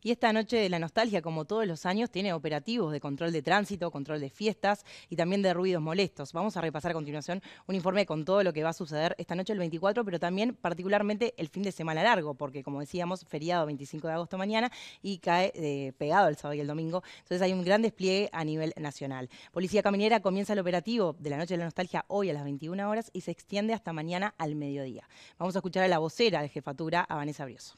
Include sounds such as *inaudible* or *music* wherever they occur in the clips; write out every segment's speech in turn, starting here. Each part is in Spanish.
Y esta noche de la nostalgia, como todos los años, tiene operativos de control de tránsito, control de fiestas y también de ruidos molestos. Vamos a repasar a continuación un informe con todo lo que va a suceder esta noche el 24, pero también particularmente el fin de semana largo, porque como decíamos, feriado 25 de agosto mañana y cae eh, pegado el sábado y el domingo. Entonces hay un gran despliegue a nivel nacional. Policía Caminera comienza el operativo de la noche de la nostalgia hoy a las 21 horas y se extiende hasta mañana al mediodía. Vamos a escuchar a la vocera de jefatura, a Vanessa Brioso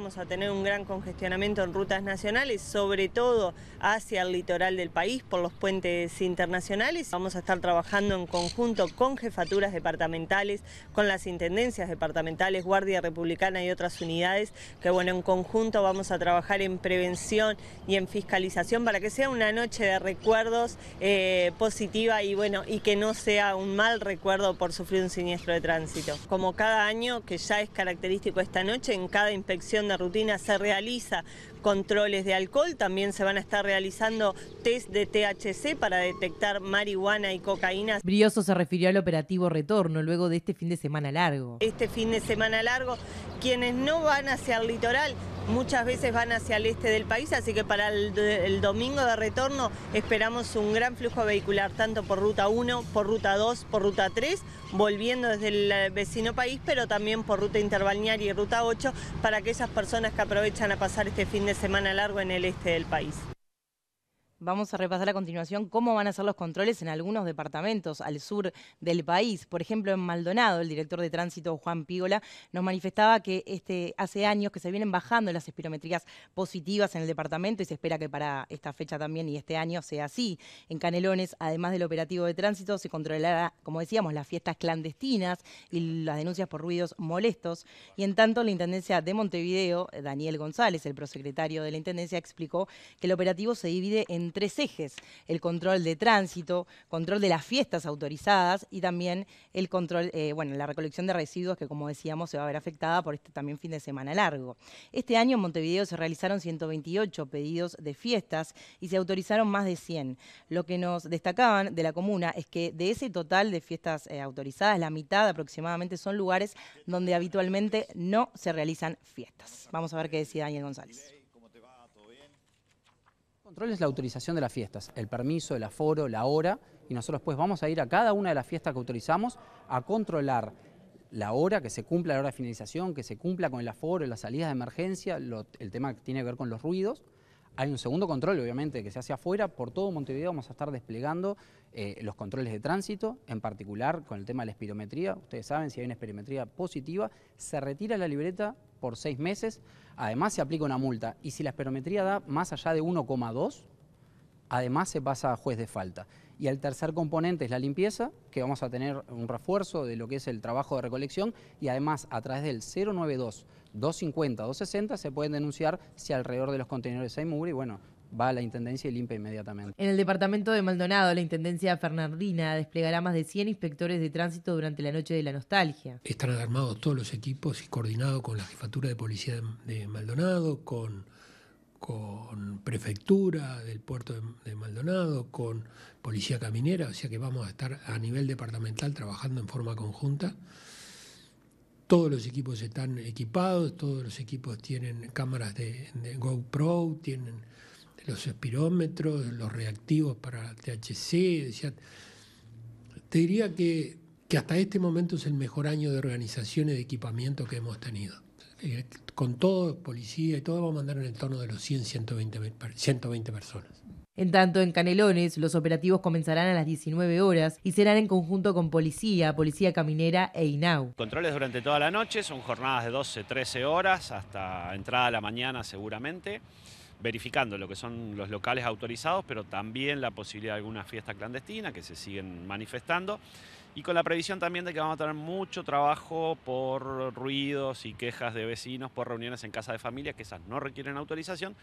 vamos a tener un gran congestionamiento en rutas nacionales, sobre todo hacia el litoral del país por los puentes internacionales. Vamos a estar trabajando en conjunto con jefaturas departamentales, con las intendencias departamentales, Guardia Republicana y otras unidades, que bueno, en conjunto vamos a trabajar en prevención y en fiscalización para que sea una noche de recuerdos eh, positiva y bueno, y que no sea un mal recuerdo por sufrir un siniestro de tránsito. Como cada año, que ya es característico esta noche, en cada inspección rutina se realiza controles de alcohol, también se van a estar realizando test de THC para detectar marihuana y cocaína. Brioso se refirió al operativo retorno luego de este fin de semana largo. Este fin de semana largo, quienes no van hacia el litoral muchas veces van hacia el este del país, así que para el, domingo de retorno esperamos un gran flujo vehicular, tanto por ruta 1, por ruta 2, por ruta 3, volviendo desde el eh, vecino país, pero también por ruta interbalnearia y ruta 8, para aquellas personas que aprovechan a pasar este fin de semana largo en el este del país. Vamos a repasar a continuación cómo van a ser los controles en algunos departamentos al sur del país. Por ejemplo, en Maldonado, el director de tránsito Juan Pígola nos manifestaba que este, hace años que se vienen bajando las espirometrías positivas en el departamento y se espera que para esta fecha también y este año sea así. En Canelones, además del operativo de tránsito, se controlará, como decíamos, las fiestas clandestinas y las denuncias por ruidos molestos. Y en tanto, la Intendencia de Montevideo, Daniel González, el prosecretario de la Intendencia, explicó que el operativo se divide en tres ejes, el control de tránsito, control de las fiestas autorizadas y también el control, eh, bueno, la recolección de residuos que como decíamos se va a ver afectada por este también fin de semana largo. Este año en Montevideo se realizaron 128 pedidos de fiestas y se autorizaron más de 100. Lo que nos destacaban de la comuna es que de ese total de fiestas eh, autorizadas, la mitad aproximadamente son lugares donde habitualmente no se realizan fiestas. Vamos a ver qué decía Daniel González control es la autorización de las fiestas, el permiso, el aforo, la hora, y nosotros pues vamos a ir a cada una de las fiestas que autorizamos a controlar la hora, que se cumpla la hora de finalización, que se cumpla con el aforo, las salidas de emergencia, el tema que tiene que ver con los ruidos, hay un segundo control, obviamente, que se hace afuera. Por todo Montevideo vamos a estar desplegando eh, los controles de tránsito, en particular con el tema de la espirometría. Ustedes saben, si hay una espirometría positiva, se retira la libreta por seis meses. Además, se aplica una multa. Y si la espirometría da más allá de 1,2, además se pasa a juez de falta. Y el tercer componente es la limpieza, que vamos a tener un refuerzo de lo que es el trabajo de recolección y además a través del 092 250, 260 se pueden denunciar si alrededor de los contenedores hay mugre y bueno, va a la Intendencia y limpia inmediatamente. En el departamento de Maldonado, la Intendencia Fernandina desplegará más de 100 inspectores de tránsito durante la noche de la nostalgia. Están armados todos los equipos y coordinados con la Jefatura de Policía de Maldonado, con, Prefectura del Puerto de, de Maldonado, con Policía Caminera, o sea que vamos a estar a nivel departamental trabajando en forma conjunta. Todos los equipos están equipados, todos los equipos tienen cámaras de, GoPro, tienen los espirómetros, los reactivos para THC. te diría que, hasta este momento es el mejor año de organización y de equipamiento que hemos tenido eh, con todo, policía y todo, vamos a mandar en el torno de los 100, 120 personas. En tanto, en Canelones, los operativos comenzarán a las 19 horas y serán en conjunto con policía, policía caminera e INAU. Controles durante toda la noche, son jornadas de 12, 13 horas hasta entrada a la mañana seguramente verificando lo que son los locales autorizados, pero también la posibilidad de alguna fiesta clandestina que se siguen manifestando. Y con la previsión también de que vamos a tener mucho trabajo por ruidos y quejas de vecinos, por reuniones en casa de familia, que esas no requieren autorización,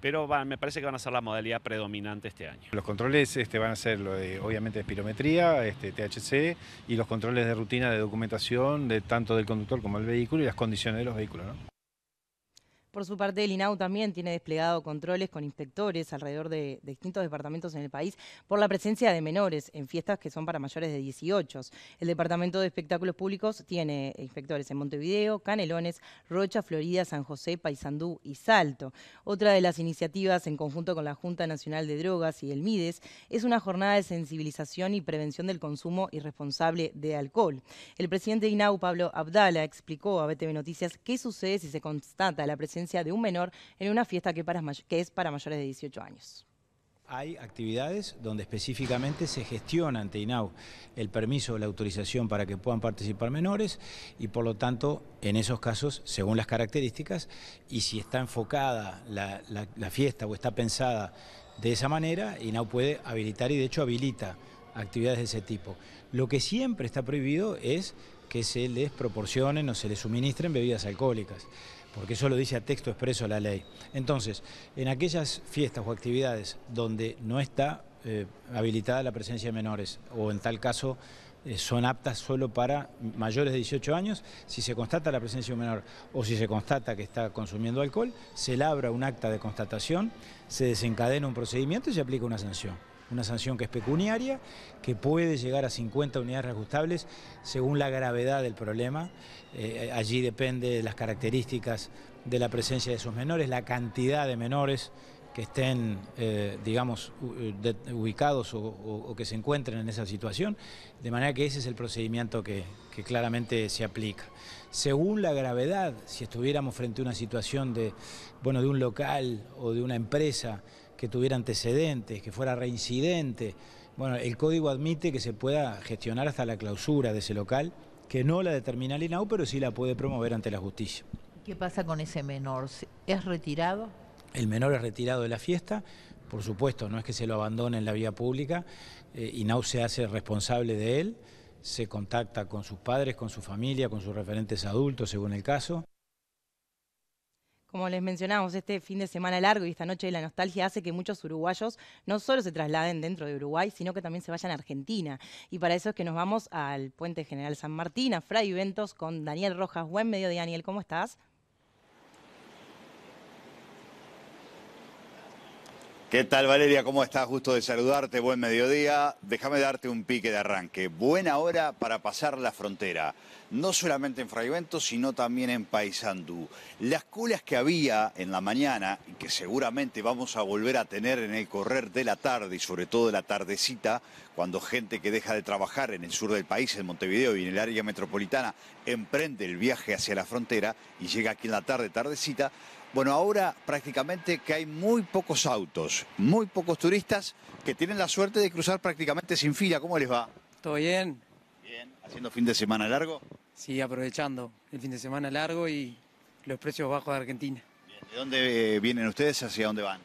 pero me parece que van a ser la modalidad predominante este año. Los controles este, van a ser lo de, obviamente, de espirometría, este, THC, y los controles de rutina de documentación de tanto del conductor como del vehículo y las condiciones de los vehículos. ¿no? Por su parte, el INAU también tiene desplegado controles con inspectores alrededor de, distintos departamentos en el país por la presencia de menores en fiestas que son para mayores de 18. El Departamento de Espectáculos Públicos tiene inspectores en Montevideo, Canelones, Rocha, Florida, San José, Paysandú y Salto. Otra de las iniciativas en conjunto con la Junta Nacional de Drogas y el MIDES es una jornada de sensibilización y prevención del consumo irresponsable de alcohol. El presidente de INAU, Pablo Abdala, explicó a BTV Noticias qué sucede si se constata la presencia de un menor en una fiesta que, es para mayores de 18 años. Hay actividades donde específicamente se gestiona ante INAU el permiso o la autorización para que puedan participar menores y por lo tanto en esos casos, según las características y si está enfocada la, la fiesta o está pensada de esa manera, INAU puede habilitar y de hecho habilita actividades de ese tipo. Lo que siempre está prohibido es que se les proporcionen o se les suministren bebidas alcohólicas porque eso lo dice a texto expreso la ley. Entonces, en aquellas fiestas o actividades donde no está eh, habilitada la presencia de menores o en tal caso eh, son aptas solo para mayores de 18 años, si se constata la presencia de un menor o si se constata que está consumiendo alcohol, se labra un acta de constatación, se desencadena un procedimiento y se aplica una sanción una sanción que es pecuniaria, que puede llegar a 50 unidades reajustables según la gravedad del problema. Eh, allí depende de las características de la presencia de esos menores, la cantidad de menores que estén, eh, digamos, eh, ubicados o, que se encuentren en esa situación, de manera que ese es el procedimiento que, claramente se aplica. Según la gravedad, si estuviéramos frente a una situación de, bueno, de un local o de una empresa que tuviera antecedentes, que fuera reincidente. Bueno, el código admite que se pueda gestionar hasta la clausura de ese local, que no la determina el INAU, pero sí la puede promover ante la justicia. ¿Qué pasa con ese menor? ¿Es retirado? El menor es retirado de la fiesta, por supuesto, no es que se lo abandone en la vía pública, eh, INAU se hace responsable de él, se contacta con sus padres, con su familia, con sus referentes adultos, según el caso. Como les mencionamos, este fin de semana largo y esta noche de la nostalgia hace que muchos uruguayos no solo se trasladen dentro de Uruguay, sino que también se vayan a Argentina. Y para eso es que nos vamos al Puente General San Martín, a Fray Ventos, con Daniel Rojas. Buen mediodía, Daniel, ¿cómo estás? ¿Qué tal Valeria? ¿Cómo estás? Gusto de saludarte, buen mediodía. Déjame darte un pique de arranque. Buena hora para pasar la frontera, no solamente en Fragmento, sino también en Paysandú. Las colas que había en la mañana y que seguramente vamos a volver a tener en el correr de la tarde y sobre todo de la tardecita, cuando gente que deja de trabajar en el sur del país, en Montevideo y en el área metropolitana, emprende el viaje hacia la frontera y llega aquí en la tarde, tardecita, bueno, ahora prácticamente que hay muy pocos autos, muy pocos turistas que tienen la suerte de cruzar prácticamente sin fila. ¿Cómo les va? ¿Todo bien? Bien. ¿Haciendo fin de semana largo? Sí, aprovechando el fin de semana largo y los precios bajos de Argentina. Bien. ¿De dónde eh, vienen ustedes? ¿Hacia dónde van?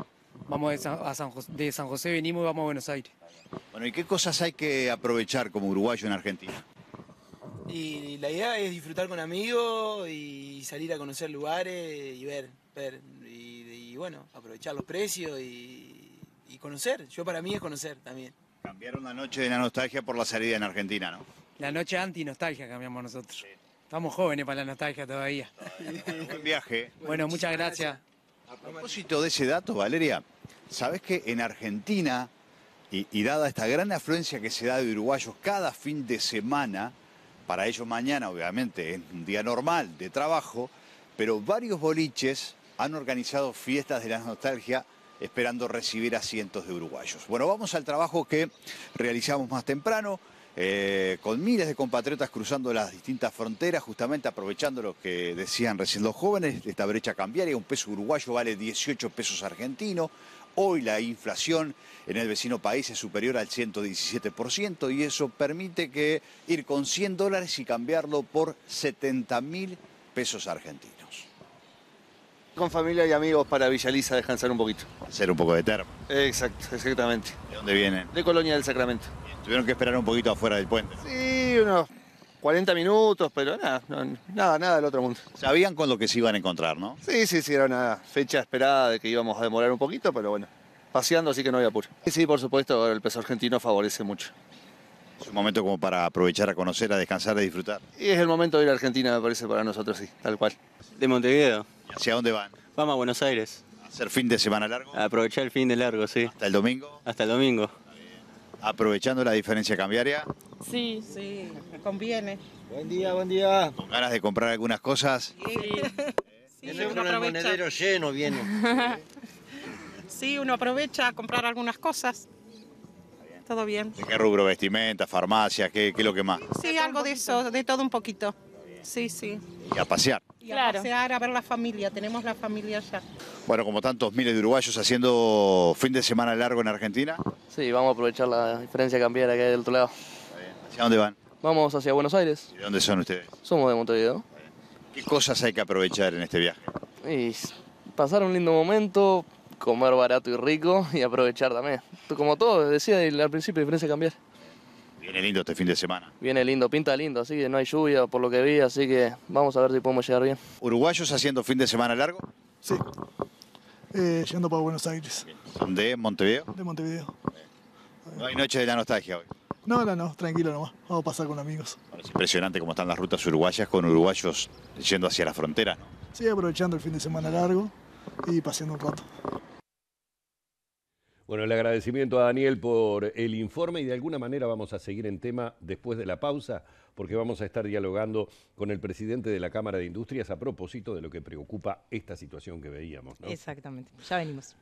Vamos de San, a José, de San José, venimos y vamos a Buenos Aires. Bueno, ¿y qué cosas hay que aprovechar como uruguayo en Argentina? Y la idea es disfrutar con amigos y salir a conocer lugares y ver y, bueno, aprovechar los precios y, conocer. Yo para mí es conocer también. Cambiaron la noche de la nostalgia por la salida en Argentina, ¿no? La noche anti-nostalgia cambiamos nosotros. Estamos jóvenes para la nostalgia todavía. buen viaje. *laughs* Bueno, muchas gracias. A propósito de ese dato, Valeria, sabes que en Argentina, y, y, dada esta gran afluencia que se da de uruguayos cada fin de semana, para ellos mañana obviamente es un día normal de trabajo, pero varios boliches han organizado fiestas de la nostalgia esperando recibir a cientos de uruguayos. Bueno, vamos al trabajo que realizamos más temprano. Eh, con miles de compatriotas cruzando las distintas fronteras, justamente aprovechando lo que decían recién los jóvenes, esta brecha cambiaria, un peso uruguayo vale 18 pesos argentinos, hoy la inflación en el vecino país es superior al 117% y eso permite que ir con 100 dólares y cambiarlo por 70 mil pesos argentinos. Con familia y amigos para Villaliza descansar un poquito. Hacer un poco de termo. Exacto, exactamente. ¿De dónde vienen? De Colonia del Sacramento. Tuvieron que esperar un poquito afuera del puente. Sí, unos 40 minutos, pero nada, nada, nada del otro mundo. Sabían con lo que se iban a encontrar, ¿no? Sí, sí, sí, era una fecha esperada de que íbamos a demorar un poquito, pero bueno, paseando así que no había apuro. Sí, sí, por supuesto, el peso argentino favorece mucho. Es un momento como para aprovechar a conocer, a descansar, a disfrutar. Y es el momento de ir a Argentina, me parece, para nosotros, sí, tal cual. De Montevideo. ¿Hacia dónde van? Vamos a Buenos Aires. ¿Hacer fin de semana largo? aprovechar el fin de largo, sí. ¿Hasta el domingo? Hasta el domingo. Eh, ¿Aprovechando la diferencia cambiaria? Sí, sí, conviene. Buen día, buen día. ¿Con ganas de comprar algunas cosas? Sí. sí *laughs* uno el monedero lleno *laughs* sí, uno aprovecha a comprar algunas cosas. Todo bien. ¿De qué rubro? ¿Vestimenta, farmacia? ¿Qué, qué es lo que más? Sí, algo de eso, de todo un poquito. Sí, sí. ¿Y a pasear? y claro. a pasear a ver la familia, tenemos la familia allá. Bueno, como tantos miles de uruguayos haciendo fin de semana largo en Argentina. Sí, vamos a aprovechar la diferencia cambiaria que hay del otro lado. ¿Hacia dónde van? Vamos hacia Buenos Aires. ¿Y de dónde son ustedes? Somos de Montevideo. ¿Qué cosas hay que aprovechar en este viaje? Y pasar un lindo momento, comer barato y rico y aprovechar también. Como todo, decía al principio, diferencia cambiar. Viene lindo este fin de semana. Viene lindo, pinta lindo, así que no hay lluvia por lo que vi, así que vamos a ver si podemos llegar bien. ¿Uruguayos haciendo fin de semana largo? Sí. Eh, yendo para Buenos Aires. ¿De Montevideo? De Montevideo. No hay noche de la nostalgia hoy. No, no, no, tranquilo nomás, vamos a pasar con amigos. es impresionante cómo están las rutas uruguayas con uruguayos yendo hacia la frontera, ¿no? Sí, aprovechando el fin de semana largo y paseando un rato. Bueno, el agradecimiento a Daniel por el informe y de alguna manera vamos a seguir en tema después de la pausa porque vamos a estar dialogando con el presidente de la Cámara de Industrias a propósito de lo que preocupa esta situación que veíamos. Exactamente, ya venimos.